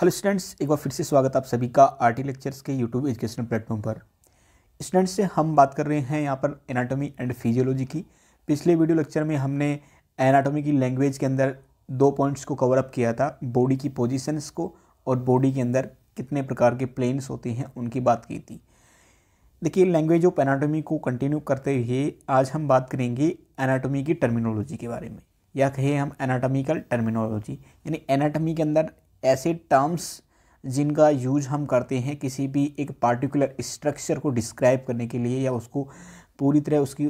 hello students एक बार फिर से स्वागत आप सभी का टी लेक्चर्स के यूट्यूब एजुकेशन प्लेटफॉर्म पर स्टूडेंट्स से हम बात कर रहे हैं यहाँ पर एनाटॉमी एंड फिजियोलॉजी की पिछले वीडियो लेक्चर में हमने एनाटॉमी की लैंग्वेज के अंदर दो पॉइंट्स को कवर अप किया था बॉडी की पोजिशंस को और बॉडी के अंदर कितने प्रकार के प्लेन्स होते हैं उनकी बात की थी देखिए लैंग्वेज ऑफ एनाटोमी को कंटिन्यू करते हुए आज हम बात करेंगे एनाटोमी की टर्मिनोलॉजी के बारे में या कहें हम एनाटॉमिकल टर्मिनोलॉजी यानी एनाटॉमी के अंदर ऐसे टर्म्स जिनका यूज हम करते हैं किसी भी एक पार्टिकुलर स्ट्रक्चर को डिस्क्राइब करने के लिए या उसको पूरी तरह उसकी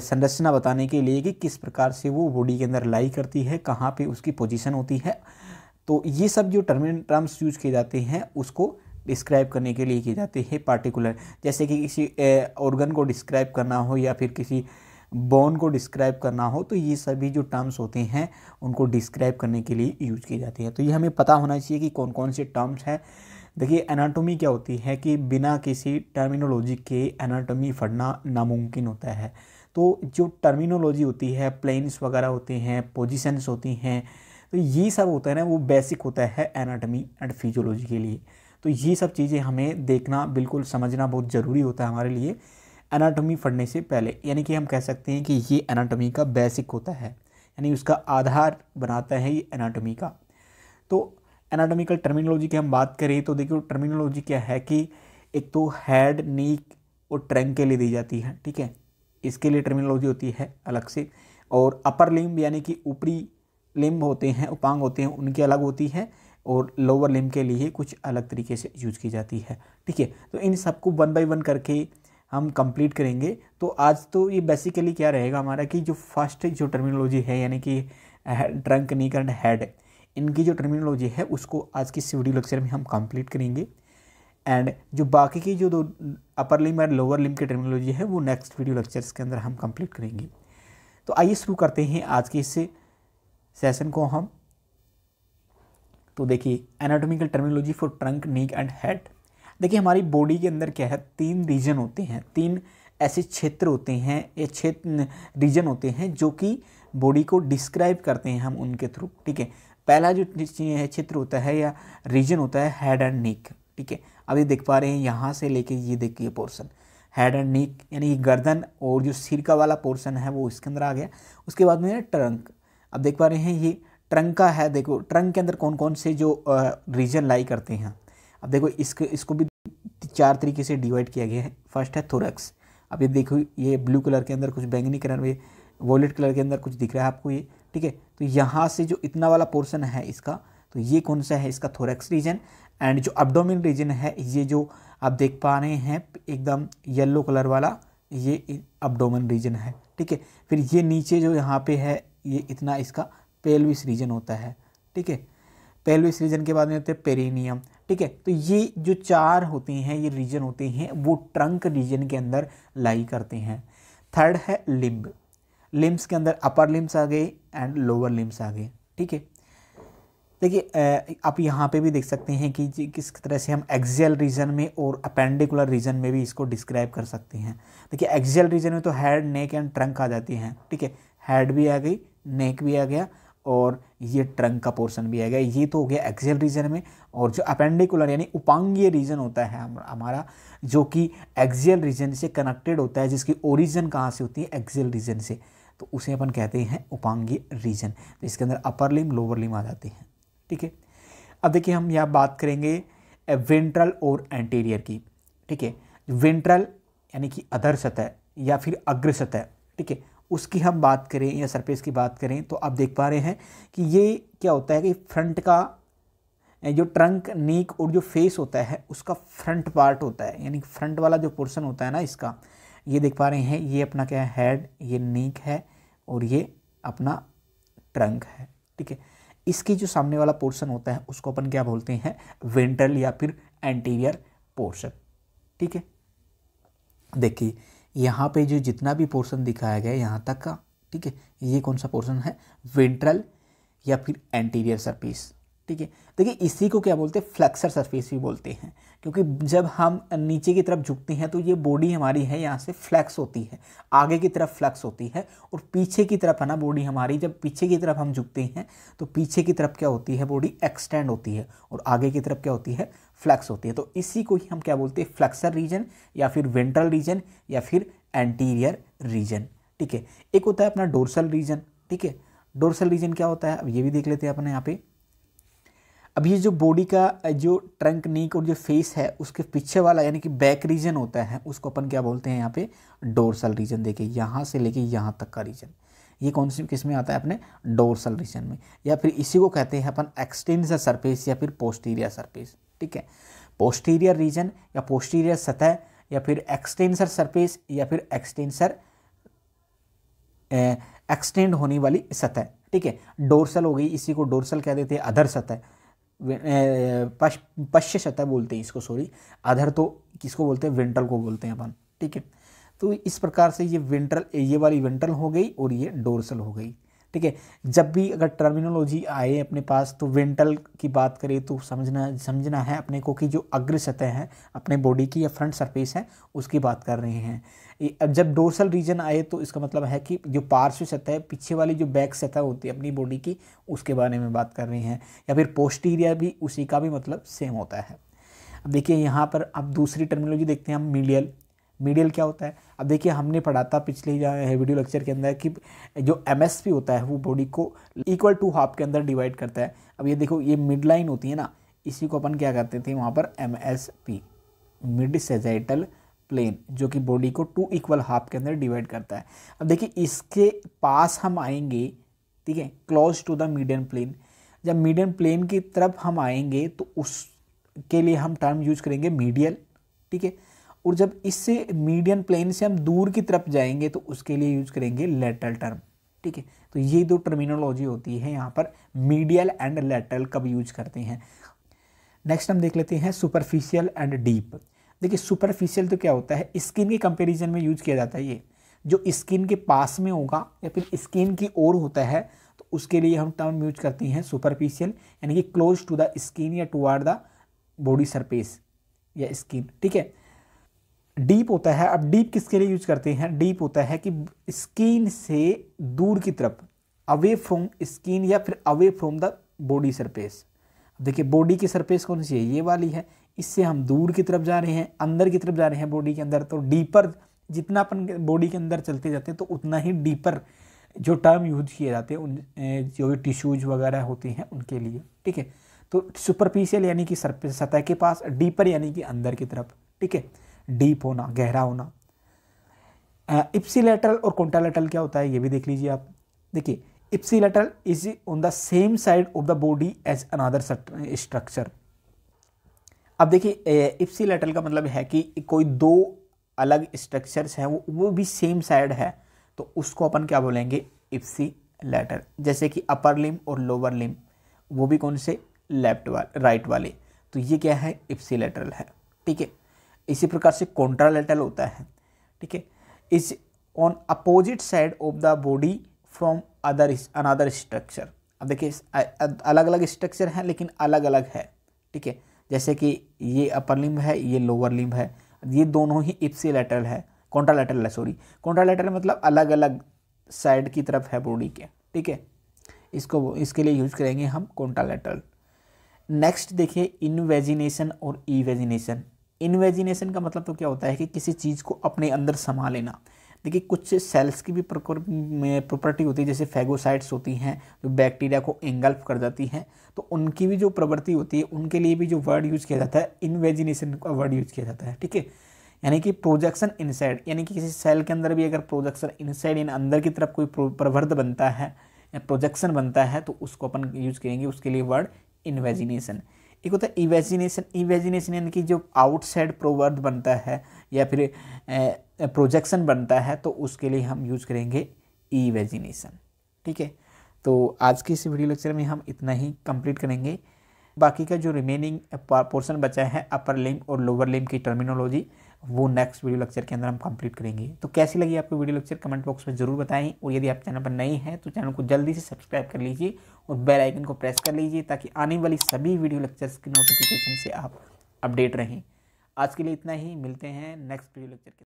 संरचना बताने के लिए कि किस प्रकार से वो बॉडी के अंदर लाई करती है कहाँ पे उसकी पोजीशन होती है तो ये सब जो टर्मिन टर्म्स यूज किए जाते हैं उसको डिस्क्राइब करने के लिए किए जाते हैं पार्टिकुलर जैसे कि किसी ऑर्गन को डिस्क्राइब करना हो या फिर किसी बॉन को डिस्क्राइब करना हो तो ये सभी जो टर्म्स होते हैं उनको डिस्क्राइब करने के लिए यूज की जाती है तो ये हमें पता होना चाहिए कि कौन कौन से टर्म्स हैं देखिए एनाटॉमी क्या होती है कि बिना किसी टर्मिनोलॉजी के एनाटॉमी पढ़ना नामुमकिन होता है तो जो टर्मिनोलॉजी होती है प्लेन्स वगैरह होते हैं पोजिशंस होती हैं तो ये सब होता है ना वो बेसिक होता है एनाटॉमी एंड फिजियोलॉजी के लिए तो ये सब चीज़ें हमें देखना बिल्कुल समझना बहुत ज़रूरी होता है हमारे लिए एनाटॉमी पढ़ने से पहले यानी कि हम कह सकते हैं कि ये एनाटॉमी का बेसिक होता है यानी उसका आधार बनाता है ये एनाटॉमी का तो एनाटॉमिकल टर्मिनोलॉजी की हम बात करें तो देखिए टर्मिनोलॉजी क्या है कि एक तो हेड नीक और ट्रंक के लिए दी जाती है ठीक है इसके लिए टर्मिनोलॉजी होती है अलग से और अपर लिम्ब यानी कि ऊपरी लिम्ब होते हैं उपांग होते हैं उनकी अलग होती है और लोअर लिम्ब के लिए कुछ अलग तरीके से यूज की जाती है ठीक है तो इन सबको वन बाई वन करके हम कंप्लीट करेंगे तो आज तो ये बेसिकली क्या रहेगा हमारा कि जो फर्स्ट जो टर्मिनोलॉजी है यानी कि ड्रंक नीक एंड हेड इनकी जो टर्मिनोलॉजी है उसको आज की सीडी लेक्चर में हम कंप्लीट करेंगे एंड जो बाकी की जो दो अपर लिम एंड लोअर लिम की टर्मिनोलॉजी है वो नेक्स्ट वीडियो लेक्चर्स के अंदर हम कंप्लीट करेंगे तो आइए शुरू करते हैं आज के इस सेशन को हम तो देखिए anatomical terminology for trunk neck and head देखिए हमारी बॉडी के अंदर क्या है तीन रीजन होते हैं तीन ऐसे क्षेत्र होते हैं ये क्षेत्र रीजन होते हैं जो कि बॉडी को डिस्क्राइब करते हैं हम उनके थ्रू ठीक है पहला जो क्षेत्र होता है या रीजन होता है हेड एंड नीक ठीक है अब ये देख पा रहे हैं यहाँ से लेके ये देखिए पोर्सन हेड एंड नीक यानी गर्दन और जो सिर का वाला पोर्सन है वो इसके अंदर आ गया उसके बाद में ट्रंक अब देख पा रहे हैं ये ट्रंक का है देखो ट्रंक के अंदर कौन कौन से जो रीजन लाई करते हैं अब देखो इसके इसको भी चार तरीके से डिवाइड किया गया है फर्स्ट है थोरक्स अब ये देखो ये ब्लू कलर के अंदर कुछ बैंगनी कलर में वॉलेट कलर के अंदर कुछ दिख रहा है आपको ये ठीक है तो यहाँ से जो इतना वाला पोर्सन है इसका तो ये कौन सा है इसका थोरक्स रीजन एंड जो अपडोमिन रीजन है ये जो आप देख पा रहे हैं एकदम येल्लो कलर वाला ये अपडोमिन रीजन है ठीक है फिर ये नीचे जो यहाँ पे है ये इतना इसका पेलविस रीजन होता है ठीक है पेलविस रीजन के बाद में होते हैं पेरीनियम ठीक है तो ये जो चार होते हैं ये रीजन होते हैं वो ट्रंक रीजन के अंदर लाई करते हैं थर्ड है लिम्ब लिम्स के अंदर अपर लिम्स आ गए एंड लोअर लिम्स आ गए ठीक है देखिए आप यहाँ पे भी देख सकते हैं कि किस तरह से हम एक्सियल रीजन में और अपेंडिकुलर रीजन में भी इसको डिस्क्राइब कर सकते हैं देखिए एक्सियल रीजन में तो हेड नेक एंड ट्रंक आ जाती हैं ठीक है हेड भी आ गई नेक भी आ गया और ये ट्रंक का पोर्सन भी है ये तो हो गया एक्सियल रीजन में और जो अपेंडिकुलर यानी उपांगीय रीजन होता है हमारा जो कि एक्सियल रीजन से कनेक्टेड होता है जिसकी ओरिजन कहाँ से होती है एक्सियल रीजन से तो उसे अपन कहते हैं उपांगीय रीजन तो इसके अंदर अपर लिम लोअर लिम आ जाते हैं ठीक है अब देखिए हम यहाँ बात करेंगे वेंट्रल और एंटीरियर की ठीक है वेंट्रल यानी कि अधर सतह या फिर अग्र सतह ठीक है उसकी हम बात करें या सरफेस की बात करें तो आप देख पा रहे हैं कि ये क्या होता है कि फ्रंट का जो ट्रंक नीक और जो फेस होता है उसका फ्रंट पार्ट होता है यानी फ्रंट वाला जो पोर्सन होता है ना इसका ये देख पा रहे हैं ये अपना क्या है हेड ये नीक है और ये अपना ट्रंक है ठीक है इसकी जो सामने वाला पोर्शन होता है उसको अपन क्या बोलते हैं वेंट्रल या फिर एंटीरियर पोर्शन ठीक है देखिए यहाँ पे जो जितना भी पोर्शन दिखाया गया है यहाँ तक का ठीक है ये कौन सा पोर्शन है वेंट्रल या फिर एंटीरियर सरपीस ठीक है देखिए इसी को क्या बोलते हैं फ्लैक्सर सरफेस भी बोलते हैं क्योंकि जब हम नीचे की तरफ झुकते हैं तो ये बॉडी हमारी है यहाँ से फ्लैक्स होती है आगे की तरफ फ्लैक्स होती है और पीछे की तरफ है ना बॉडी हमारी जब पीछे की तरफ हम झुकते हैं तो पीछे की तरफ क्या होती है बॉडी एक्सटेंड होती है और आगे की तरफ क्या होती है फ्लैक्स होती है तो इसी को ही हम क्या बोलते हैं फ्लैक्सर रीजन या फिर वेंट्रल रीजन या फिर एंटीरियर रीजन ठीक है एक होता है अपना डोरसल रीजन ठीक है डोरसल रीजन क्या होता है अब ये भी देख लेते हैं अपने यहाँ पे अब ये जो बॉडी का जो ट्रंक नीक और जो फेस है उसके पीछे वाला यानी कि बैक रीजन होता है उसको अपन क्या बोलते हैं यहाँ पे डोरसल रीजन देखिए यहाँ से लेके यहाँ तक का रीजन ये कौन सी किस में आता है अपने डोरसल रीजन में या फिर इसी को कहते हैं अपन एक्सटेंसर सरफेस या फिर पोस्टीरियर सरफेस ठीक है पोस्टीरियर रीजन या पोस्टीरियर सतह या फिर एक्सटेंसर सरफेस या फिर एक्सटेंसर एक्सटेंड होने वाली सतह ठीक है डोरसल हो गई इसी को डोरसल कह देते हैं अधर सतह पश्य शता बोलते हैं इसको सॉरी अधर तो किसको बोलते हैं विंटल को बोलते हैं अपन ठीक है तो इस प्रकार से ये विंटल ये वाली विंटल हो गई और ये डोरसल हो गई ठीक है जब भी अगर टर्मिनोलॉजी आए अपने पास तो वेंटल की बात करें तो समझना समझना है अपने को कि जो अग्र सतह है अपने बॉडी की या फ्रंट सरफेस है उसकी बात कर रहे हैं जब डोर्सल रीजन आए तो इसका मतलब है कि जो पार्श्व सतह है पीछे वाली जो बैक सतह होती है अपनी बॉडी की उसके बारे में बात कर रहे हैं या फिर पोस्टीरिया भी उसी का भी मतलब सेम होता है अब देखिए यहाँ पर अब दूसरी टर्मिनोलॉजी देखते हैं हम मीडियल मीडियल क्या होता है अब देखिए हमने पढ़ा था पिछले वीडियो लेक्चर के अंदर कि जो एम होता है वो बॉडी को इक्वल टू हाफ के अंदर डिवाइड करता है अब ये देखो ये मिड लाइन होती है ना इसी को अपन क्या करते थे वहाँ पर M S P mid sagittal plane जो कि बॉडी को टू इक्वल हाफ के अंदर डिवाइड करता है अब देखिए इसके पास हम आएंगे ठीक है close to the medium plane जब मीडियम प्लेन की तरफ हम आएंगे तो उसके लिए हम टर्म यूज करेंगे मीडियल ठीक है और जब इससे मीडियम प्लेन से हम दूर की तरफ जाएंगे तो उसके लिए यूज करेंगे लेटरल टर्म ठीक है तो ये दो टर्मिनोलॉजी होती है यहाँ पर मीडियल एंड लेटरल कब यूज करते हैं नेक्स्ट हम देख लेते हैं सुपरफिशियल एंड डीप देखिए सुपरफिशियल तो क्या होता है स्किन के कंपेरिजन में यूज किया जाता है ये जो स्किन के पास में होगा या फिर स्किन की ओर होता है तो उसके लिए हम टर्म यूज करते हैं सुपरफिशियल यानी कि क्लोज टू द स्किन या टूवर्ड द बॉडी सरफेस या स्किन ठीक है डीप होता है अब डीप किसके लिए यूज करते हैं डीप होता है कि स्किन से दूर की तरफ अवे फ्रॉम स्किन या फिर away from the body surface देखिए बॉडी की सरफेस कौन सी है ये वाली है इससे हम दूर की तरफ जा रहे हैं अंदर की तरफ जा रहे हैं बॉडी के अंदर तो डीपर जितना अपन बॉडी के अंदर चलते जाते हैं तो उतना ही डीपर जो टर्म यूज किए जाते हैं उन जो भी टिश्यूज वगैरह होते हैं उनके लिए ठीक है तो सुपरफिशियल यानी कि सरफेस सतह के पास डीपर यानी कि अंदर की तरफ ठीक है डीप होना गहरा होना इप्सीलेटरल और कॉन्टालेटरल क्या होता है ये भी देख लीजिए आप देखिए ipsilateral is on the same side of the body as another structure अब देखिए इप्सी लेटल का मतलब है कि कोई दो अलग स्ट्रक्चर्स हैं वो वो भी सेम साइड है तो उसको अपन क्या बोलेंगे इप्सी लेटर जैसे कि अपर लिम और लोअर लिम वो भी कौन से लेफ्ट वाले राइट वाले तो ये क्या है इप्सी लेटरल है ठीक है इसी प्रकार से कॉन्ट्रा लेटल होता है ठीक है is on opposite side of the body from other another structure अब देखिए अलग अलग स्ट्रक्चर हैं लेकिन अलग अलग है ठीक है जैसे कि ये अपर लिम्ब है ये लोअर लिम्ब है ये दोनों ही इप्सी लेटरल है कॉन्ट्रालेटरल है सॉरी कॉन्ट्रालेटरल मतलब अलग अलग साइड की तरफ है बॉडी के ठीक है इसको इसके लिए यूज करेंगे हम कॉन्ट्रालेटरल नेक्स्ट देखिए इनवेजिनेशन और ईवेजिनेशन इन्वेजिनेशन का मतलब तो क्या होता है कि किसी चीज़ को अपने अंदर समा लेना देखिए कुछ सेल्स की भी प्रॉपर्टी होती है जैसे फेगोसाइट्स होती हैं जो बैक्टीरिया को एंगल्फ कर जाती हैं तो उनकी भी जो प्रवृत्ति होती है उनके लिए भी जो वर्ड यूज़ किया जाता है इन्वेजिनेशन का वर्ड यूज़ किया जाता है ठीक है यानी कि प्रोजेक्शन इनसाइड यानी कि किसी सेल के अंदर भी अगर प्रोजेक्शन इनसाइड यानी अंदर की तरफ कोई प्रवर्ध बनता है या प्रोजेक्शन बनता है तो उसको अपन यूज़ करेंगे उसके लिए वर्ड इन्वेजिनेशन एक होता है इवेजिनेशन इवेजिनेशन यानी कि जो आउटसाइड प्रोवर्ध बनता है या फिर प्रोजेक्शन बनता है तो उसके लिए हम यूज करेंगे इवेजिनेशन ठीक है तो आज के इस वीडियो लेक्चर में हम इतना ही कंप्लीट करेंगे बाकी का जो रिमेनिंग पोर्शन बचा है अपर लिम और लोअर लिम की टर्मिनोलॉजी वो नेक्स्ट वीडियो लेक्चर के अंदर हम कंप्लीट करेंगे तो कैसी लगी आपको वीडियो लेक्चर कमेंट बॉक्स में जरूर बताएं और यदि आप चैनल पर नए हैं तो चैनल को जल्दी से सब्सक्राइब कर लीजिए और बेल आइकन को प्रेस कर लीजिए ताकि आने वाली सभी वीडियो लेक्चर्स की नोटिफिकेशन से आप अपडेट रहें आज के लिए इतना ही मिलते हैं नेक्स्ट वीडियो लेक्चर के